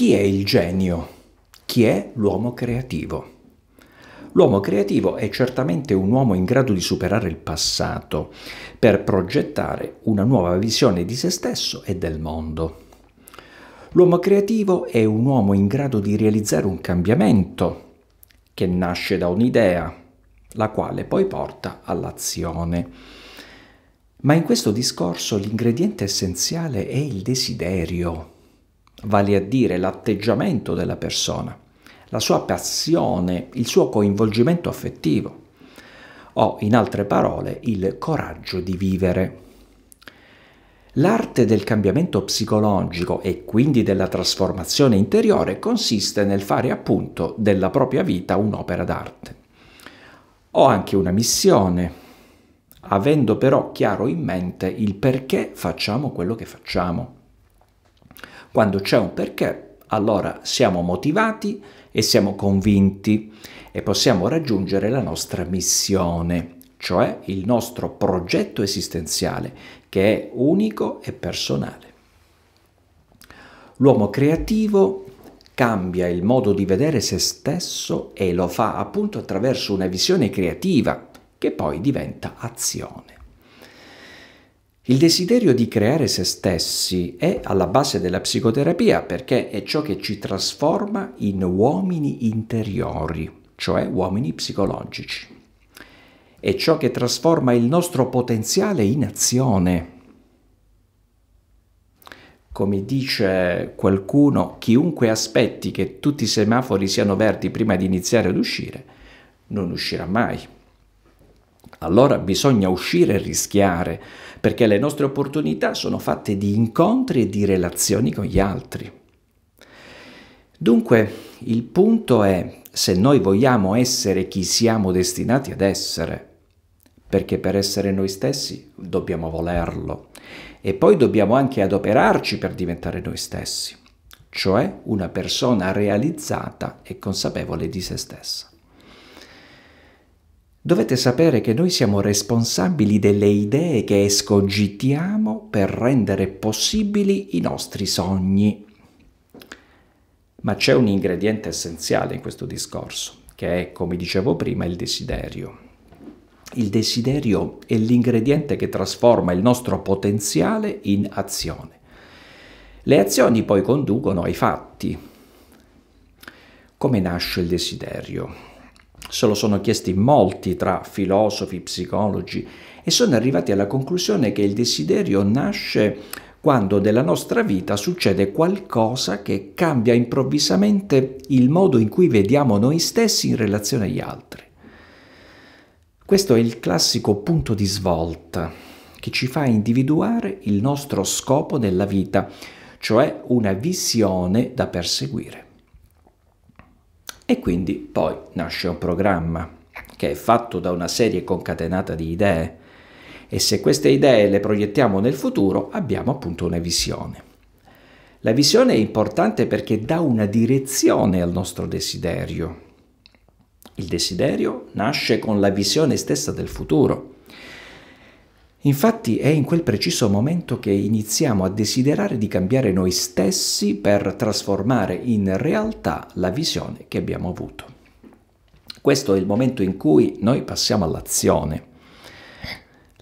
Chi è il genio? Chi è l'uomo creativo? L'uomo creativo è certamente un uomo in grado di superare il passato per progettare una nuova visione di se stesso e del mondo. L'uomo creativo è un uomo in grado di realizzare un cambiamento che nasce da un'idea, la quale poi porta all'azione. Ma in questo discorso l'ingrediente essenziale è il desiderio, vale a dire l'atteggiamento della persona, la sua passione, il suo coinvolgimento affettivo o, in altre parole, il coraggio di vivere. L'arte del cambiamento psicologico e quindi della trasformazione interiore consiste nel fare appunto della propria vita un'opera d'arte. Ho anche una missione, avendo però chiaro in mente il perché facciamo quello che facciamo. Quando c'è un perché, allora siamo motivati e siamo convinti e possiamo raggiungere la nostra missione, cioè il nostro progetto esistenziale che è unico e personale. L'uomo creativo cambia il modo di vedere se stesso e lo fa appunto attraverso una visione creativa che poi diventa azione. Il desiderio di creare se stessi è alla base della psicoterapia perché è ciò che ci trasforma in uomini interiori, cioè uomini psicologici. È ciò che trasforma il nostro potenziale in azione. Come dice qualcuno, chiunque aspetti che tutti i semafori siano verdi prima di iniziare ad uscire, non uscirà mai allora bisogna uscire e rischiare, perché le nostre opportunità sono fatte di incontri e di relazioni con gli altri. Dunque, il punto è se noi vogliamo essere chi siamo destinati ad essere, perché per essere noi stessi dobbiamo volerlo e poi dobbiamo anche adoperarci per diventare noi stessi, cioè una persona realizzata e consapevole di se stessa. Dovete sapere che noi siamo responsabili delle idee che escogitiamo per rendere possibili i nostri sogni. Ma c'è un ingrediente essenziale in questo discorso, che è, come dicevo prima, il desiderio. Il desiderio è l'ingrediente che trasforma il nostro potenziale in azione. Le azioni poi conducono ai fatti. Come nasce il desiderio? Se lo sono chiesti molti tra filosofi, psicologi e sono arrivati alla conclusione che il desiderio nasce quando nella nostra vita succede qualcosa che cambia improvvisamente il modo in cui vediamo noi stessi in relazione agli altri. Questo è il classico punto di svolta che ci fa individuare il nostro scopo nella vita, cioè una visione da perseguire. E quindi poi nasce un programma che è fatto da una serie concatenata di idee e se queste idee le proiettiamo nel futuro abbiamo appunto una visione. La visione è importante perché dà una direzione al nostro desiderio. Il desiderio nasce con la visione stessa del futuro Infatti è in quel preciso momento che iniziamo a desiderare di cambiare noi stessi per trasformare in realtà la visione che abbiamo avuto. Questo è il momento in cui noi passiamo all'azione.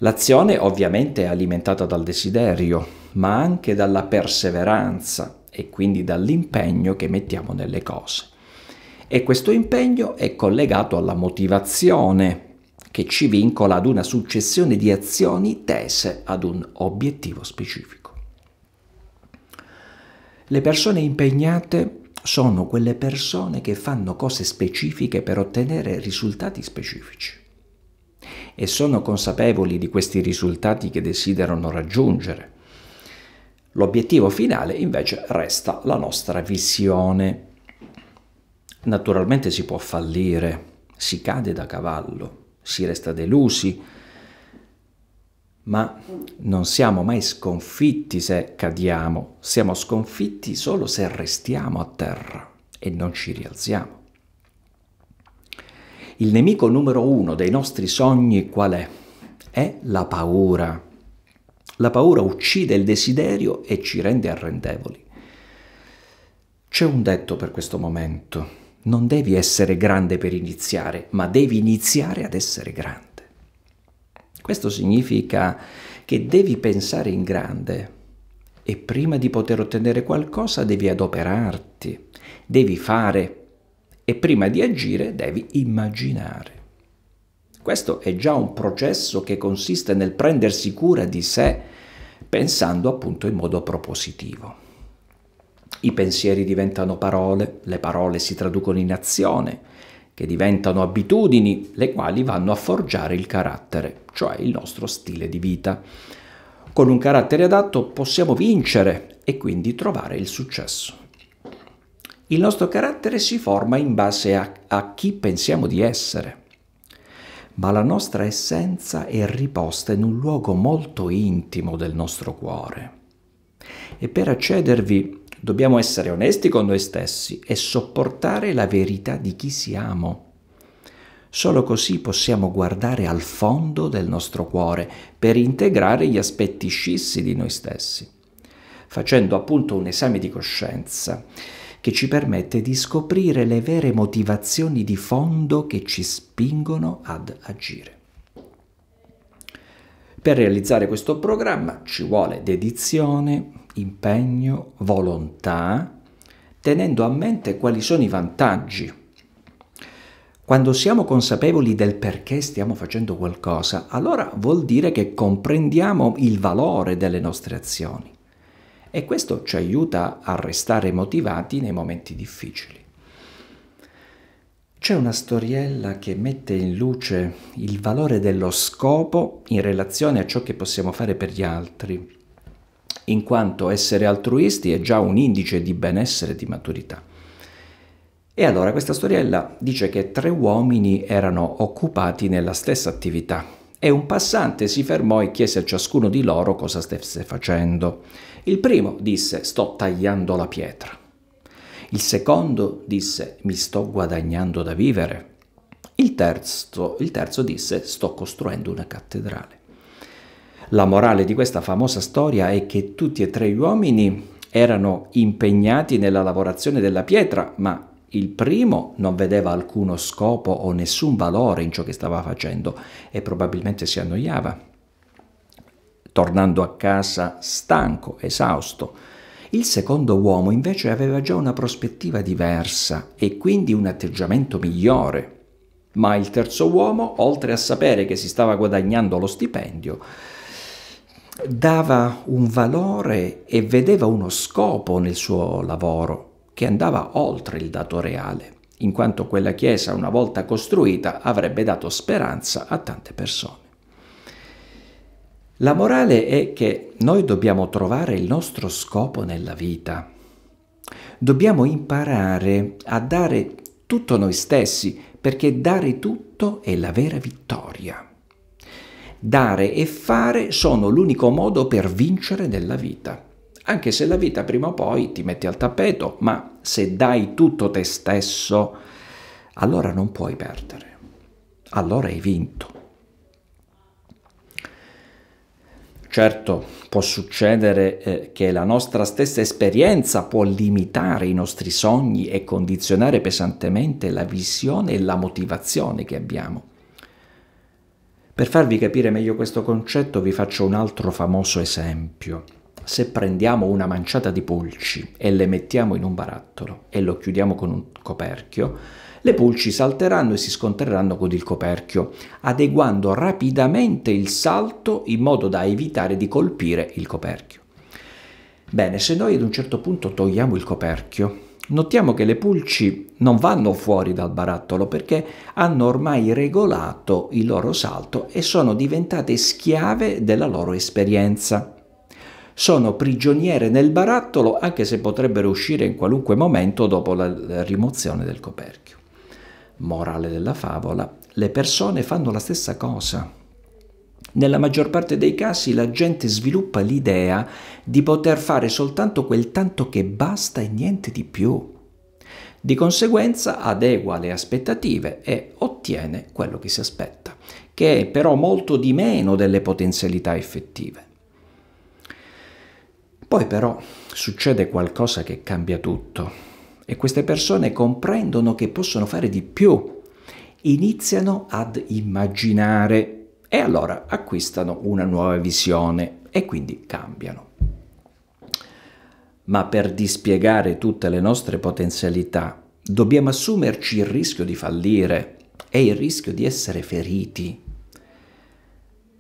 L'azione ovviamente è alimentata dal desiderio, ma anche dalla perseveranza e quindi dall'impegno che mettiamo nelle cose. E questo impegno è collegato alla motivazione, che ci vincola ad una successione di azioni tese ad un obiettivo specifico. Le persone impegnate sono quelle persone che fanno cose specifiche per ottenere risultati specifici e sono consapevoli di questi risultati che desiderano raggiungere. L'obiettivo finale invece resta la nostra visione. Naturalmente si può fallire, si cade da cavallo, si resta delusi, ma non siamo mai sconfitti se cadiamo, siamo sconfitti solo se restiamo a terra e non ci rialziamo. Il nemico numero uno dei nostri sogni qual è? È la paura. La paura uccide il desiderio e ci rende arrendevoli. C'è un detto per questo momento non devi essere grande per iniziare, ma devi iniziare ad essere grande. Questo significa che devi pensare in grande e prima di poter ottenere qualcosa devi adoperarti, devi fare e prima di agire devi immaginare. Questo è già un processo che consiste nel prendersi cura di sé pensando appunto in modo propositivo. I pensieri diventano parole, le parole si traducono in azione, che diventano abitudini, le quali vanno a forgiare il carattere, cioè il nostro stile di vita. Con un carattere adatto possiamo vincere e quindi trovare il successo. Il nostro carattere si forma in base a, a chi pensiamo di essere ma la nostra essenza è riposta in un luogo molto intimo del nostro cuore. E per accedervi Dobbiamo essere onesti con noi stessi e sopportare la verità di chi siamo. Solo così possiamo guardare al fondo del nostro cuore per integrare gli aspetti scissi di noi stessi, facendo appunto un esame di coscienza che ci permette di scoprire le vere motivazioni di fondo che ci spingono ad agire. Per realizzare questo programma ci vuole dedizione, impegno, volontà, tenendo a mente quali sono i vantaggi. Quando siamo consapevoli del perché stiamo facendo qualcosa, allora vuol dire che comprendiamo il valore delle nostre azioni e questo ci aiuta a restare motivati nei momenti difficili. C'è una storiella che mette in luce il valore dello scopo in relazione a ciò che possiamo fare per gli altri in quanto essere altruisti è già un indice di benessere e di maturità. E allora questa storiella dice che tre uomini erano occupati nella stessa attività e un passante si fermò e chiese a ciascuno di loro cosa stesse facendo. Il primo disse sto tagliando la pietra. Il secondo disse mi sto guadagnando da vivere. Il terzo, il terzo disse sto costruendo una cattedrale. La morale di questa famosa storia è che tutti e tre gli uomini erano impegnati nella lavorazione della pietra, ma il primo non vedeva alcuno scopo o nessun valore in ciò che stava facendo e probabilmente si annoiava, tornando a casa stanco, esausto. Il secondo uomo invece aveva già una prospettiva diversa e quindi un atteggiamento migliore. Ma il terzo uomo, oltre a sapere che si stava guadagnando lo stipendio, dava un valore e vedeva uno scopo nel suo lavoro che andava oltre il dato reale, in quanto quella chiesa, una volta costruita, avrebbe dato speranza a tante persone. La morale è che noi dobbiamo trovare il nostro scopo nella vita. Dobbiamo imparare a dare tutto noi stessi, perché dare tutto è la vera vittoria. Dare e fare sono l'unico modo per vincere nella vita. Anche se la vita prima o poi ti metti al tappeto, ma se dai tutto te stesso, allora non puoi perdere. Allora hai vinto. Certo, può succedere eh, che la nostra stessa esperienza può limitare i nostri sogni e condizionare pesantemente la visione e la motivazione che abbiamo. Per farvi capire meglio questo concetto vi faccio un altro famoso esempio. Se prendiamo una manciata di pulci e le mettiamo in un barattolo e lo chiudiamo con un coperchio, le pulci salteranno e si scontreranno con il coperchio, adeguando rapidamente il salto in modo da evitare di colpire il coperchio. Bene, se noi ad un certo punto togliamo il coperchio Notiamo che le pulci non vanno fuori dal barattolo perché hanno ormai regolato il loro salto e sono diventate schiave della loro esperienza. Sono prigioniere nel barattolo anche se potrebbero uscire in qualunque momento dopo la rimozione del coperchio. Morale della favola, le persone fanno la stessa cosa. Nella maggior parte dei casi la gente sviluppa l'idea di poter fare soltanto quel tanto che basta e niente di più. Di conseguenza adegua le aspettative e ottiene quello che si aspetta, che è però molto di meno delle potenzialità effettive. Poi però succede qualcosa che cambia tutto e queste persone comprendono che possono fare di più, iniziano ad immaginare e allora acquistano una nuova visione e quindi cambiano. Ma per dispiegare tutte le nostre potenzialità dobbiamo assumerci il rischio di fallire e il rischio di essere feriti.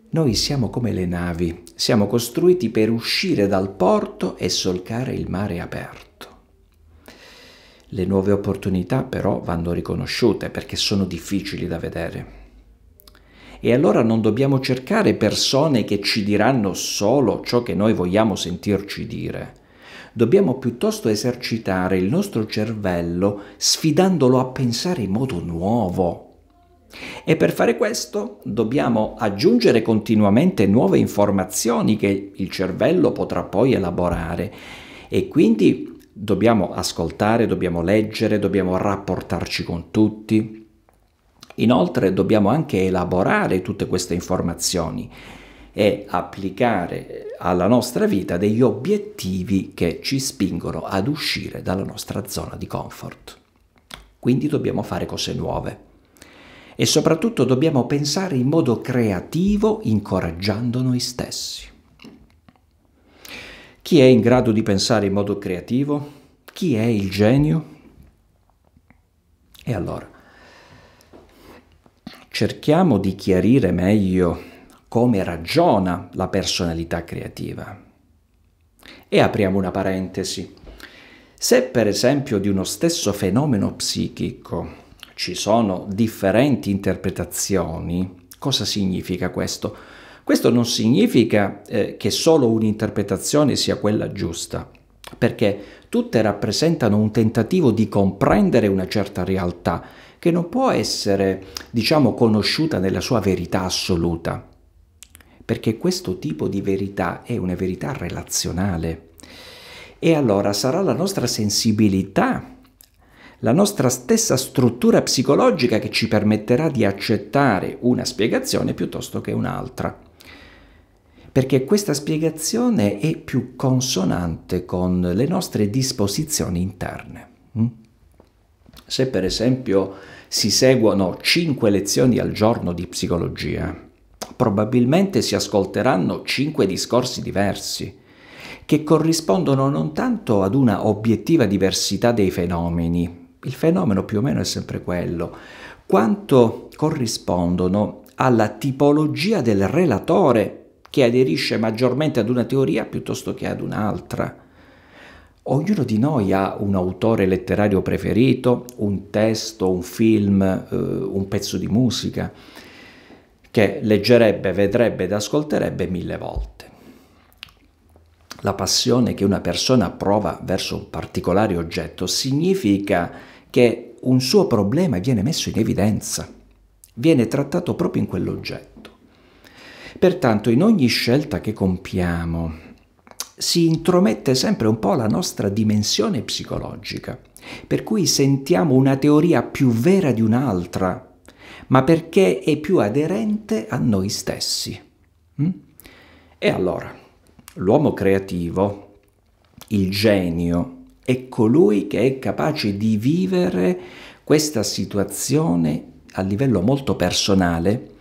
Noi siamo come le navi, siamo costruiti per uscire dal porto e solcare il mare aperto. Le nuove opportunità però vanno riconosciute perché sono difficili da vedere e allora non dobbiamo cercare persone che ci diranno solo ciò che noi vogliamo sentirci dire. Dobbiamo piuttosto esercitare il nostro cervello sfidandolo a pensare in modo nuovo. E per fare questo dobbiamo aggiungere continuamente nuove informazioni che il cervello potrà poi elaborare e quindi dobbiamo ascoltare, dobbiamo leggere, dobbiamo rapportarci con tutti, Inoltre dobbiamo anche elaborare tutte queste informazioni e applicare alla nostra vita degli obiettivi che ci spingono ad uscire dalla nostra zona di comfort. Quindi dobbiamo fare cose nuove e soprattutto dobbiamo pensare in modo creativo incoraggiando noi stessi. Chi è in grado di pensare in modo creativo? Chi è il genio? E allora, cerchiamo di chiarire meglio come ragiona la personalità creativa. E apriamo una parentesi. Se per esempio di uno stesso fenomeno psichico ci sono differenti interpretazioni, cosa significa questo? Questo non significa eh, che solo un'interpretazione sia quella giusta, perché tutte rappresentano un tentativo di comprendere una certa realtà che non può essere, diciamo, conosciuta nella sua verità assoluta, perché questo tipo di verità è una verità relazionale. E allora sarà la nostra sensibilità la nostra stessa struttura psicologica che ci permetterà di accettare una spiegazione piuttosto che un'altra. Perché questa spiegazione è più consonante con le nostre disposizioni interne. Mm? Se per esempio si seguono 5 lezioni al giorno di psicologia, probabilmente si ascolteranno 5 discorsi diversi che corrispondono non tanto ad una obiettiva diversità dei fenomeni, il fenomeno più o meno è sempre quello, quanto corrispondono alla tipologia del relatore che aderisce maggiormente ad una teoria piuttosto che ad un'altra. Ognuno di noi ha un autore letterario preferito, un testo, un film, eh, un pezzo di musica che leggerebbe, vedrebbe ed ascolterebbe mille volte. La passione che una persona prova verso un particolare oggetto significa che un suo problema viene messo in evidenza, viene trattato proprio in quell'oggetto. Pertanto in ogni scelta che compiamo, si intromette sempre un po' la nostra dimensione psicologica, per cui sentiamo una teoria più vera di un'altra, ma perché è più aderente a noi stessi. Mm? E allora, l'uomo creativo, il genio, è colui che è capace di vivere questa situazione a livello molto personale,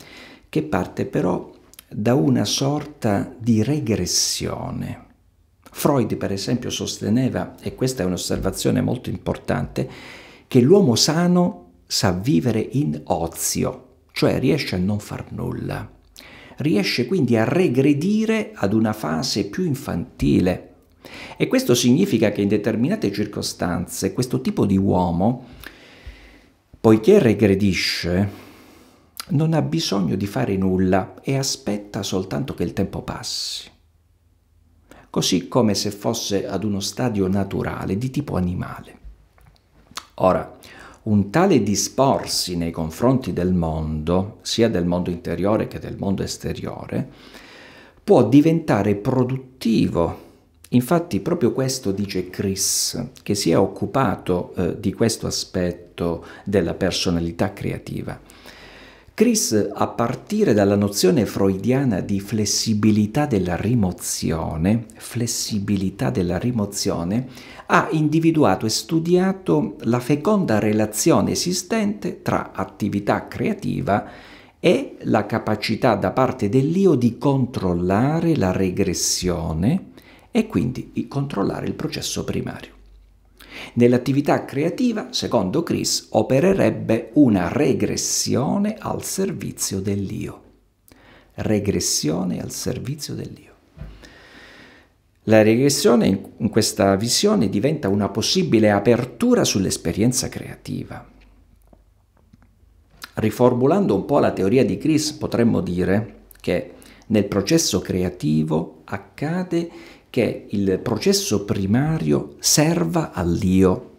che parte però da una sorta di regressione Freud per esempio sosteneva, e questa è un'osservazione molto importante, che l'uomo sano sa vivere in ozio, cioè riesce a non far nulla, riesce quindi a regredire ad una fase più infantile. E questo significa che in determinate circostanze questo tipo di uomo, poiché regredisce, non ha bisogno di fare nulla e aspetta soltanto che il tempo passi così come se fosse ad uno stadio naturale di tipo animale. Ora, un tale disporsi nei confronti del mondo, sia del mondo interiore che del mondo esteriore, può diventare produttivo. Infatti proprio questo dice Chris, che si è occupato eh, di questo aspetto della personalità creativa. Chris, a partire dalla nozione freudiana di flessibilità della rimozione, flessibilità della rimozione, ha individuato e studiato la feconda relazione esistente tra attività creativa e la capacità da parte dell'io di controllare la regressione e quindi controllare il processo primario. Nell'attività creativa, secondo Chris, opererebbe una regressione al servizio dell'io. Regressione al servizio dell'io. La regressione in questa visione diventa una possibile apertura sull'esperienza creativa. Riformulando un po' la teoria di Chris, potremmo dire che nel processo creativo accade che il processo primario serva all'io.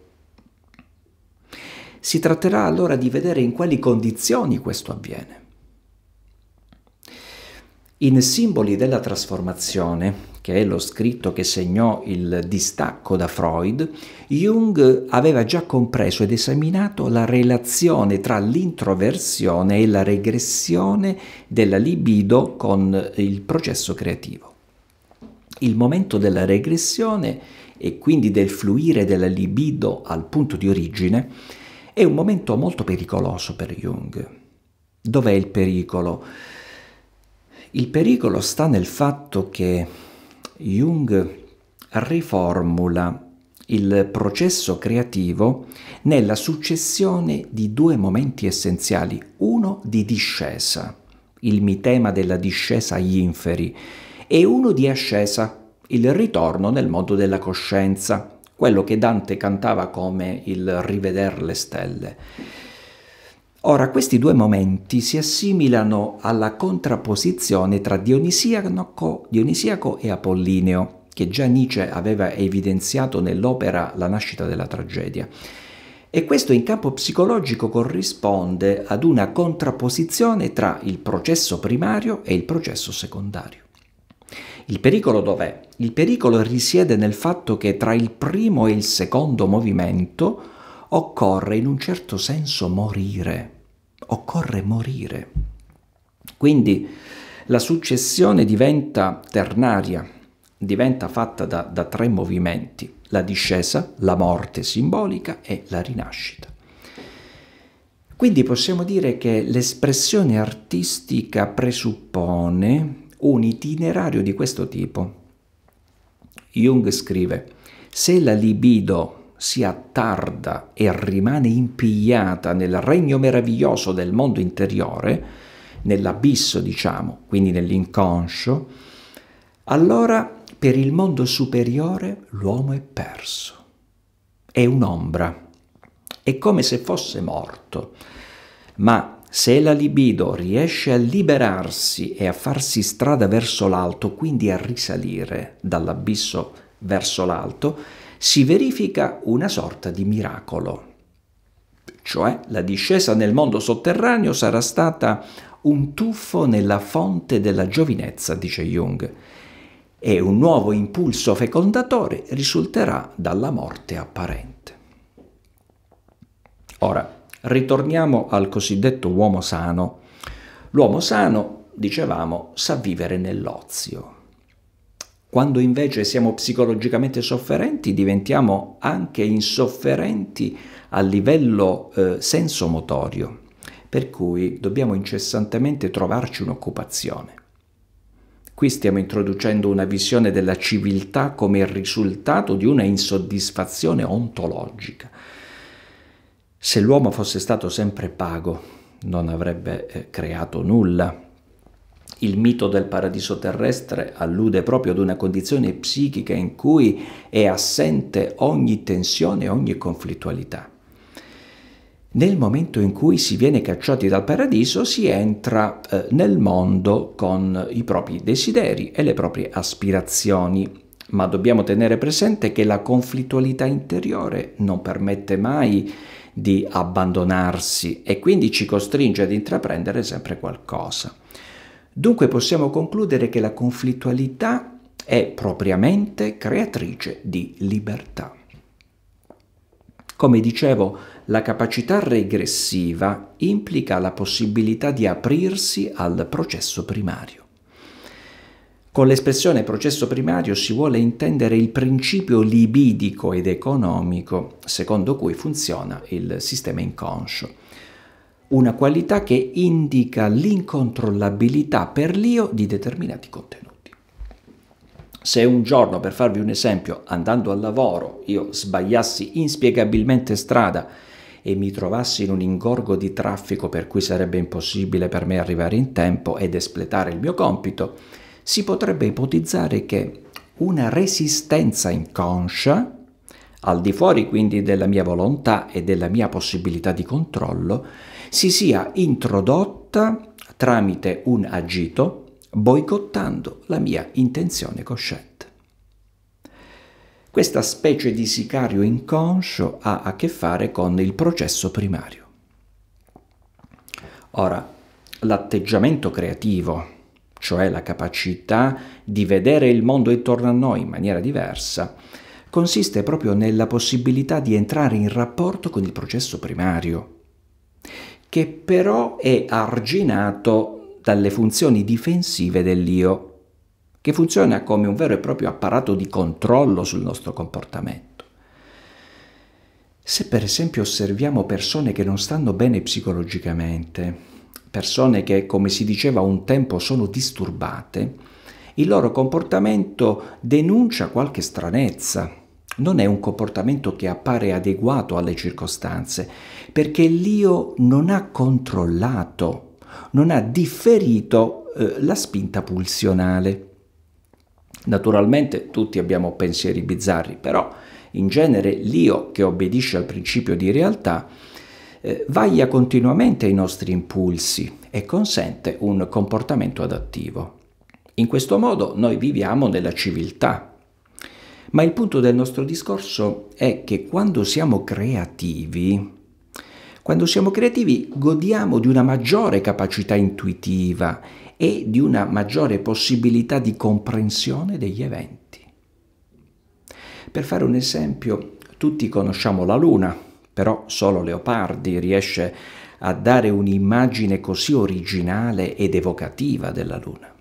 Si tratterà allora di vedere in quali condizioni questo avviene. In Simboli della trasformazione, che è lo scritto che segnò il distacco da Freud, Jung aveva già compreso ed esaminato la relazione tra l'introversione e la regressione della libido con il processo creativo. Il momento della regressione e quindi del fluire della libido al punto di origine è un momento molto pericoloso per Jung. Dov'è il pericolo? Il pericolo sta nel fatto che Jung riformula il processo creativo nella successione di due momenti essenziali, uno di discesa, il mitema della discesa agli inferi, e uno di ascesa, il ritorno nel mondo della coscienza, quello che Dante cantava come il riveder le stelle. Ora, questi due momenti si assimilano alla contrapposizione tra Dionisiaco, Dionisiaco e Apollineo, che già Nietzsche aveva evidenziato nell'opera La nascita della tragedia. E questo in campo psicologico corrisponde ad una contrapposizione tra il processo primario e il processo secondario. Il pericolo dov'è? Il pericolo risiede nel fatto che tra il primo e il secondo movimento occorre in un certo senso morire. Occorre morire. Quindi la successione diventa ternaria, diventa fatta da, da tre movimenti, la discesa, la morte simbolica e la rinascita. Quindi possiamo dire che l'espressione artistica presuppone un itinerario di questo tipo. Jung scrive, se la libido si attarda e rimane impigliata nel regno meraviglioso del mondo interiore, nell'abisso diciamo, quindi nell'inconscio, allora per il mondo superiore l'uomo è perso, è un'ombra, è come se fosse morto, ma se la libido riesce a liberarsi e a farsi strada verso l'alto, quindi a risalire dall'abisso verso l'alto, si verifica una sorta di miracolo. Cioè la discesa nel mondo sotterraneo sarà stata un tuffo nella fonte della giovinezza, dice Jung, e un nuovo impulso fecondatore risulterà dalla morte apparente. Ora, Ritorniamo al cosiddetto uomo sano. L'uomo sano, dicevamo, sa vivere nell'ozio. Quando invece siamo psicologicamente sofferenti diventiamo anche insofferenti a livello eh, sensomotorio, per cui dobbiamo incessantemente trovarci un'occupazione. Qui stiamo introducendo una visione della civiltà come il risultato di una insoddisfazione ontologica, se l'uomo fosse stato sempre pago, non avrebbe eh, creato nulla. Il mito del paradiso terrestre allude proprio ad una condizione psichica in cui è assente ogni tensione, e ogni conflittualità. Nel momento in cui si viene cacciati dal paradiso si entra eh, nel mondo con i propri desideri e le proprie aspirazioni, ma dobbiamo tenere presente che la conflittualità interiore non permette mai di abbandonarsi e quindi ci costringe ad intraprendere sempre qualcosa. Dunque possiamo concludere che la conflittualità è propriamente creatrice di libertà. Come dicevo, la capacità regressiva implica la possibilità di aprirsi al processo primario. Con l'espressione processo primario si vuole intendere il principio libidico ed economico secondo cui funziona il sistema inconscio una qualità che indica l'incontrollabilità per l'io di determinati contenuti. Se un giorno, per farvi un esempio, andando al lavoro io sbagliassi inspiegabilmente strada e mi trovassi in un ingorgo di traffico per cui sarebbe impossibile per me arrivare in tempo ed espletare il mio compito, si potrebbe ipotizzare che una resistenza inconscia, al di fuori quindi della mia volontà e della mia possibilità di controllo, si sia introdotta tramite un agito boicottando la mia intenzione cosciente. Questa specie di sicario inconscio ha a che fare con il processo primario. Ora, l'atteggiamento creativo cioè la capacità di vedere il mondo intorno a noi in maniera diversa, consiste proprio nella possibilità di entrare in rapporto con il processo primario, che però è arginato dalle funzioni difensive dell'io, che funziona come un vero e proprio apparato di controllo sul nostro comportamento. Se per esempio osserviamo persone che non stanno bene psicologicamente, persone che, come si diceva un tempo, sono disturbate, il loro comportamento denuncia qualche stranezza. Non è un comportamento che appare adeguato alle circostanze, perché l'io non ha controllato, non ha differito eh, la spinta pulsionale. Naturalmente tutti abbiamo pensieri bizzarri, però in genere l'io che obbedisce al principio di realtà eh, vaglia continuamente i nostri impulsi e consente un comportamento adattivo. In questo modo noi viviamo nella civiltà. Ma il punto del nostro discorso è che quando siamo creativi, quando siamo creativi godiamo di una maggiore capacità intuitiva e di una maggiore possibilità di comprensione degli eventi. Per fare un esempio, tutti conosciamo la Luna, però solo Leopardi riesce a dare un'immagine così originale ed evocativa della Luna.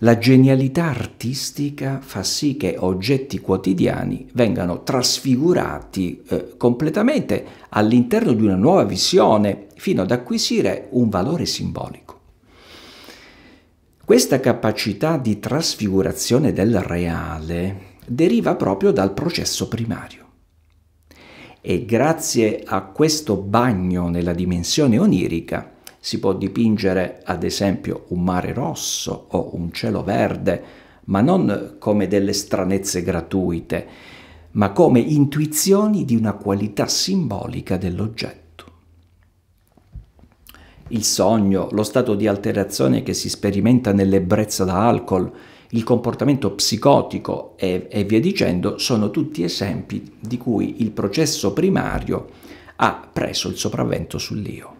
La genialità artistica fa sì che oggetti quotidiani vengano trasfigurati eh, completamente all'interno di una nuova visione fino ad acquisire un valore simbolico. Questa capacità di trasfigurazione del reale deriva proprio dal processo primario e grazie a questo bagno nella dimensione onirica si può dipingere ad esempio un mare rosso o un cielo verde, ma non come delle stranezze gratuite, ma come intuizioni di una qualità simbolica dell'oggetto. Il sogno, lo stato di alterazione che si sperimenta nell'ebbrezza da alcol, il comportamento psicotico e, e via dicendo, sono tutti esempi di cui il processo primario ha preso il sopravvento sull'io.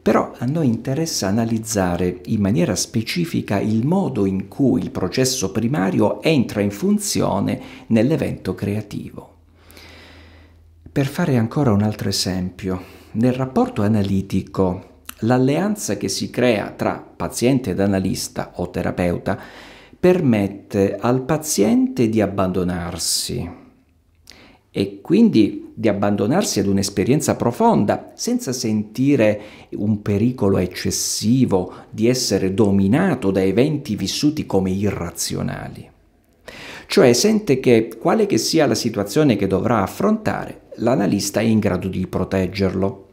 Però a noi interessa analizzare in maniera specifica il modo in cui il processo primario entra in funzione nell'evento creativo. Per fare ancora un altro esempio, nel rapporto analitico l'alleanza che si crea tra paziente ed analista o terapeuta permette al paziente di abbandonarsi e quindi di abbandonarsi ad un'esperienza profonda senza sentire un pericolo eccessivo di essere dominato da eventi vissuti come irrazionali. Cioè sente che, quale che sia la situazione che dovrà affrontare, l'analista è in grado di proteggerlo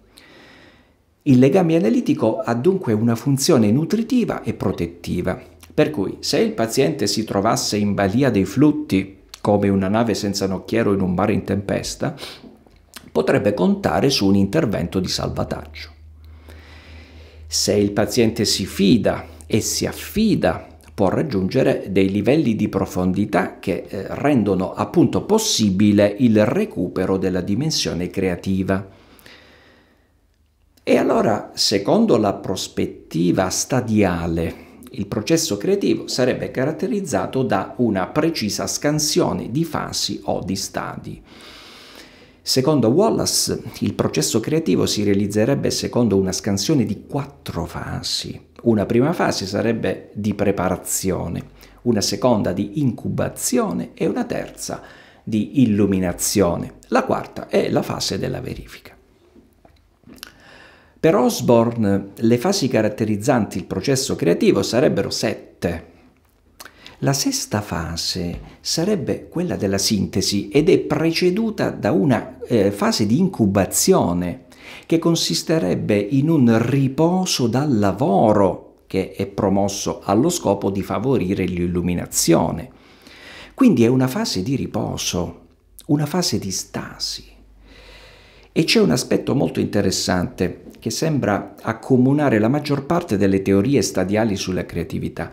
il legame analitico ha dunque una funzione nutritiva e protettiva, per cui se il paziente si trovasse in balia dei flutti, come una nave senza nocchiero in un mare in tempesta, potrebbe contare su un intervento di salvataggio. Se il paziente si fida e si affida, può raggiungere dei livelli di profondità che eh, rendono appunto possibile il recupero della dimensione creativa. E allora, secondo la prospettiva stadiale, il processo creativo sarebbe caratterizzato da una precisa scansione di fasi o di stadi. Secondo Wallace, il processo creativo si realizzerebbe secondo una scansione di quattro fasi. Una prima fase sarebbe di preparazione, una seconda di incubazione e una terza di illuminazione. La quarta è la fase della verifica. Per Osborne le fasi caratterizzanti il processo creativo sarebbero sette. La sesta fase sarebbe quella della sintesi ed è preceduta da una eh, fase di incubazione che consisterebbe in un riposo dal lavoro che è promosso allo scopo di favorire l'illuminazione. Quindi è una fase di riposo, una fase di stasi. E c'è un aspetto molto interessante che sembra accomunare la maggior parte delle teorie stadiali sulla creatività,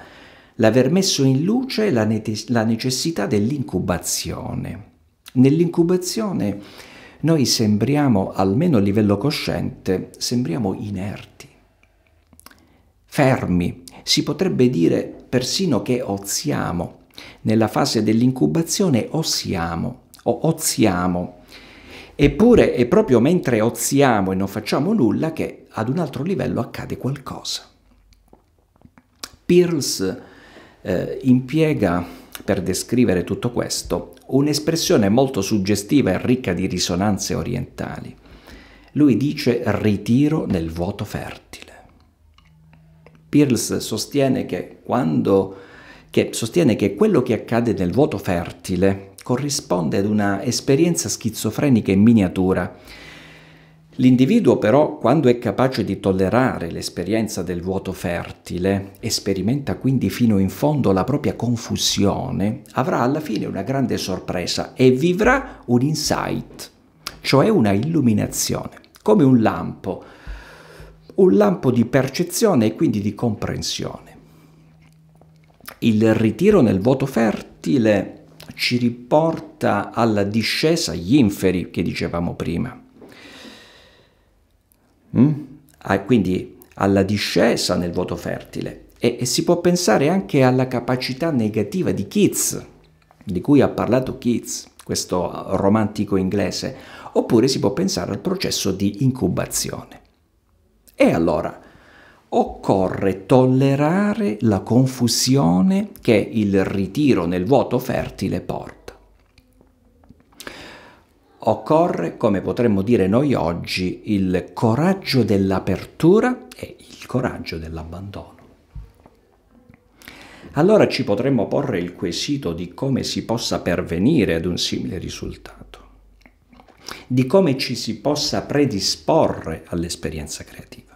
l'aver messo in luce la, ne- la necessità dell'incubazione. Nell'incubazione noi sembriamo, almeno a livello cosciente, sembriamo inerti, fermi, si potrebbe dire persino che oziamo. Nella fase dell'incubazione ossiamo o oziamo Eppure è proprio mentre oziamo e non facciamo nulla che ad un altro livello accade qualcosa. Peirce eh, impiega per descrivere tutto questo un'espressione molto suggestiva e ricca di risonanze orientali. Lui dice ritiro nel vuoto fertile. Peirce sostiene che, quando, che sostiene che quello che accade nel vuoto fertile corrisponde ad una esperienza schizofrenica in miniatura. L'individuo però, quando è capace di tollerare l'esperienza del vuoto fertile e sperimenta quindi fino in fondo la propria confusione, avrà alla fine una grande sorpresa e vivrà un insight, cioè una illuminazione, come un lampo, un lampo di percezione e quindi di comprensione. Il ritiro nel vuoto fertile ci riporta alla discesa, agli inferi che dicevamo prima. Mm? Ah, quindi alla discesa nel vuoto fertile e, e, si può pensare anche alla capacità negativa di Keats, di cui ha parlato Keats, questo romantico inglese, oppure si può pensare al processo di incubazione. E allora, occorre tollerare la confusione che il ritiro nel vuoto fertile porta. Occorre, come potremmo dire noi oggi, il coraggio dell'apertura e il coraggio dell'abbandono. Allora ci potremmo porre il quesito di come si possa pervenire ad un simile risultato, di come ci si possa predisporre all'esperienza creativa.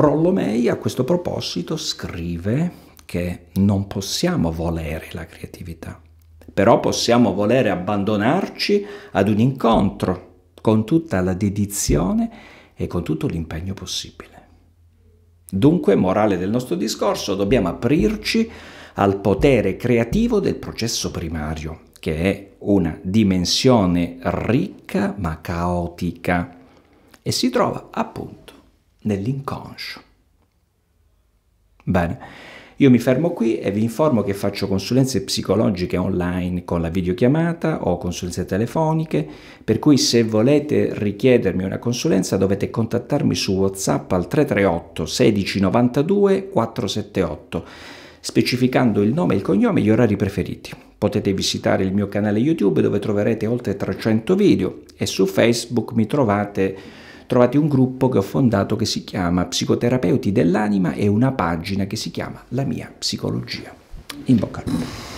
Rollo May a questo proposito scrive che non possiamo volere la creatività, però possiamo volere abbandonarci ad un incontro con tutta la dedizione e con tutto l'impegno possibile. Dunque, morale del nostro discorso, dobbiamo aprirci al potere creativo del processo primario, che è una dimensione ricca ma caotica e si trova appunto nell'inconscio. Bene, io mi fermo qui e vi informo che faccio consulenze psicologiche online con la videochiamata o consulenze telefoniche, per cui se volete richiedermi una consulenza dovete contattarmi su WhatsApp al 338 1692 478 specificando il nome, il cognome e gli orari preferiti. Potete visitare il mio canale YouTube dove troverete oltre 300 video e su Facebook mi trovate trovate un gruppo che ho fondato che si chiama Psicoterapeuti dell'anima e una pagina che si chiama La mia psicologia. In bocca al lupo.